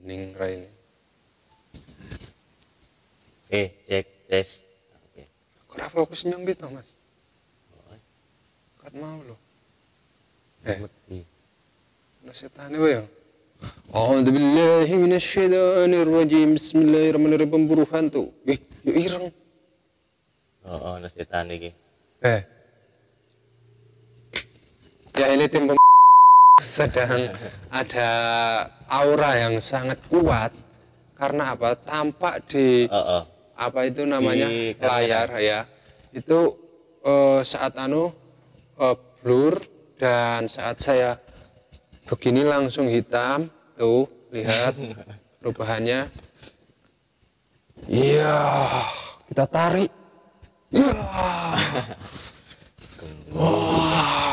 Ningrai ini. Oke, cek, tes. Oke. Kurang fokus nyong gitu, Mas. Kat mau lo. Eh. Ana setan ya. A'udzu billahi syaithanir rajim. Bismillahirrahmanirrahim. Pemburu hantu. Eh, yo ireng. Oh, ana oh, setan iki. Eh. Ya, ini tim sedang iya. ada aura yang sangat kuat karena apa tampak di uh, uh. apa itu namanya di layar ya itu uh, saat anu uh, blur dan saat saya begini langsung hitam tuh lihat perubahannya iya kita tarik iya wow.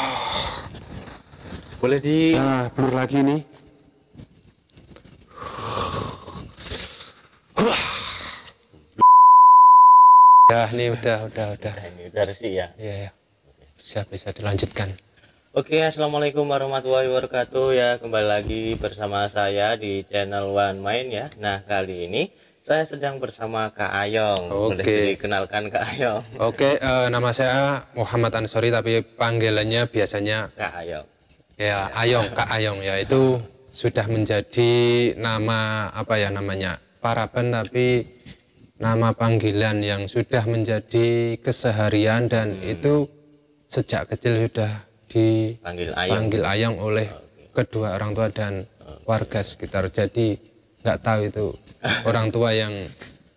Boleh di... Nah, blur lagi nih. Udah nih, udah, udah, udah. Nah, ini udah sih ya? Iya, ya. Bisa, bisa dilanjutkan. Oke, Assalamualaikum warahmatullahi wabarakatuh ya. Kembali lagi bersama saya di channel One Main ya. Nah, kali ini saya sedang bersama Kak Ayong. Oke. Boleh dikenalkan Kak Ayong. Oke, uh, nama saya Muhammad Ansori tapi panggilannya biasanya Kak Ayong. Ya, ya, Ayong, Kak Ayong ya itu sudah menjadi nama apa ya namanya? Paraben tapi nama panggilan yang sudah menjadi keseharian dan hmm. itu sejak kecil sudah dipanggil ayong, panggil ayong oleh oh, okay. kedua orang tua dan oh, okay. warga sekitar. Jadi nggak tahu itu orang tua yang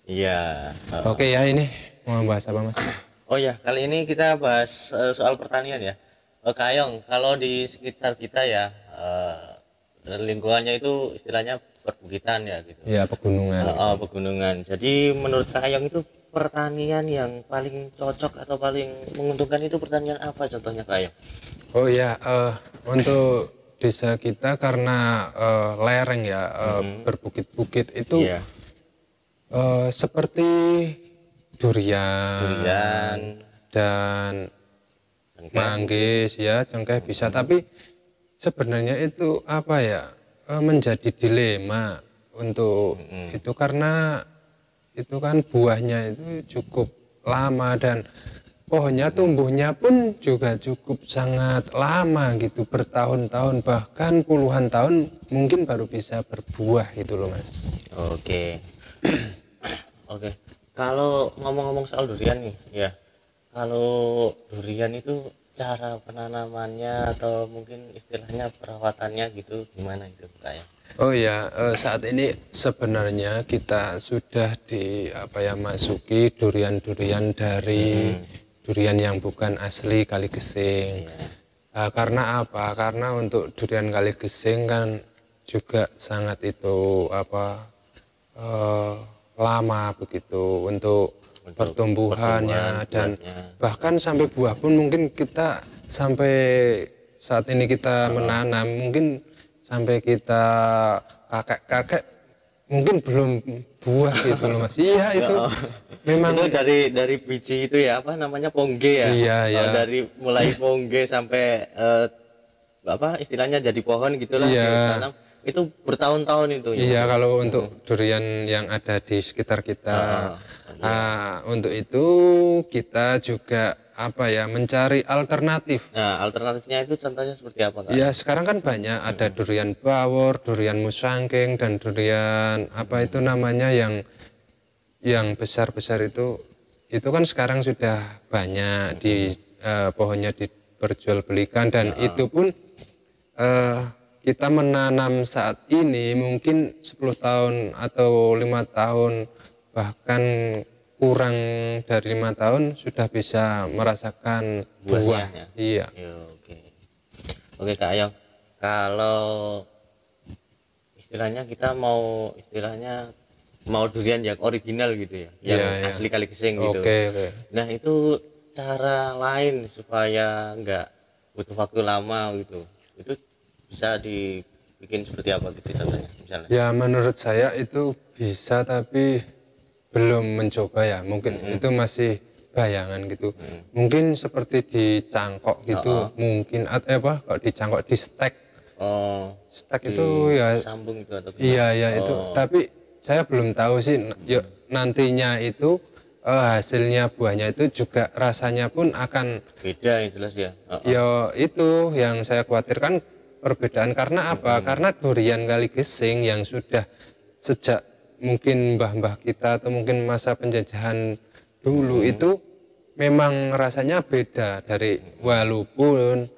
Iya. Oke okay, ya ini mau bahas apa Mas? Oh ya, kali ini kita bahas uh, soal pertanian ya. Oh, Kayong, kalau di sekitar kita ya eh, lingkungannya itu istilahnya perbukitan ya gitu. Iya pegunungan. Uh, oh, pegunungan. Jadi menurut Kayong itu pertanian yang paling cocok atau paling menguntungkan itu pertanian apa contohnya Kayong? Oh ya uh, untuk desa kita karena uh, lereng ya uh, -hmm. berbukit-bukit itu yeah. Iya. uh, seperti durian, durian dan manggis ya cengkeh bisa tapi sebenarnya itu apa ya eh, menjadi dilema untuk hmm. itu karena itu kan buahnya itu cukup lama dan pohonnya tumbuhnya pun juga cukup sangat lama gitu bertahun-tahun bahkan puluhan tahun mungkin baru bisa berbuah gitu loh mas. Oke, okay. oke. Okay. Kalau ngomong-ngomong soal durian nih, ya kalau durian itu cara penanamannya atau mungkin istilahnya perawatannya gitu gimana itu Pak ya? Oh ya, saat ini sebenarnya kita sudah di apa ya masuki durian-durian dari hmm. durian yang bukan asli kali gesing. Yeah. Iya. karena apa? Karena untuk durian kali gesing kan juga sangat itu apa eh, lama begitu untuk pertumbuhannya, pertumbuhannya dan buahnya. bahkan sampai buah pun mungkin kita sampai saat ini kita menanam mungkin sampai kita kakek-kakek mungkin belum buah gitu loh mas iya ya, itu oh. memang itu dari dari biji itu ya apa namanya pongge ya iya, oh, iya. dari mulai pongge sampai uh, apa istilahnya jadi pohon gitulah lah iya itu bertahun-tahun itu. Ya? Iya, ya? kalau untuk durian yang ada di sekitar kita. uh, iya. uh, untuk itu kita juga apa ya mencari alternatif. Nah, alternatifnya itu contohnya seperti apa? kan Ya, sekarang kan banyak hmm. ada durian bawor, durian musangking dan durian apa itu namanya yang yang besar-besar itu itu kan sekarang sudah banyak hmm. di uh, eh, pohonnya diperjualbelikan dan itu pun uh, kita menanam saat ini mungkin 10 tahun atau lima tahun bahkan kurang dari lima tahun sudah bisa merasakan buah. buahnya. Iya. Ya, oke. Oke Kak ayok kalau istilahnya kita mau istilahnya mau durian yang original gitu ya, iya, yang ya, asli kali kesing gitu. Oke, oke. Nah itu cara lain supaya nggak butuh waktu lama gitu. Itu bisa dibikin seperti apa gitu contohnya misalnya? Ya menurut saya itu bisa tapi belum mencoba ya mungkin hmm. itu masih bayangan gitu hmm. mungkin seperti di cangkok gitu oh, oh. mungkin at, eh apa kalau di cangkok di stek oh, stek itu ya sambung gitu atau iya iya oh. itu tapi saya belum tahu sih hmm. yuk nantinya itu uh, hasilnya buahnya itu juga rasanya pun akan beda yang jelas ya Uh -uh. yo itu yang saya khawatirkan perbedaan karena apa? Hmm. Karena durian kali gesing yang sudah sejak mungkin mbah-mbah kita atau mungkin masa penjajahan dulu hmm. itu memang rasanya beda dari walaupun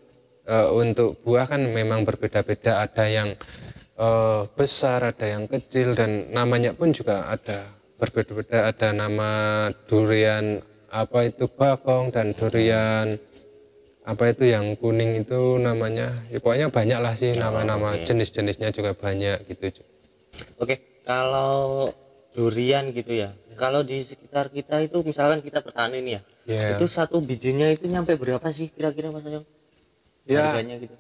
e, untuk buah kan memang berbeda-beda ada yang e, besar ada yang kecil dan namanya pun juga ada berbeda-beda ada nama durian apa itu bakong dan durian apa itu yang kuning itu namanya ya pokoknya banyak lah sih oh, nama-nama oh, okay. jenis-jenisnya juga banyak gitu oke okay. kalau durian gitu ya kalau di sekitar kita itu misalkan kita bertani nih ya yeah. itu satu bijinya itu nyampe berapa sih kira-kira mas Ayong yeah. harganya gitu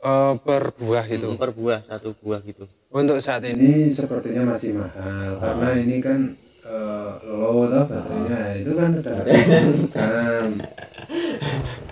uh, per buah gitu hmm, per buah satu buah gitu untuk saat ini, ini sepertinya masih mahal oh. karena ini kan uh, low atau baterainya oh. itu kan udah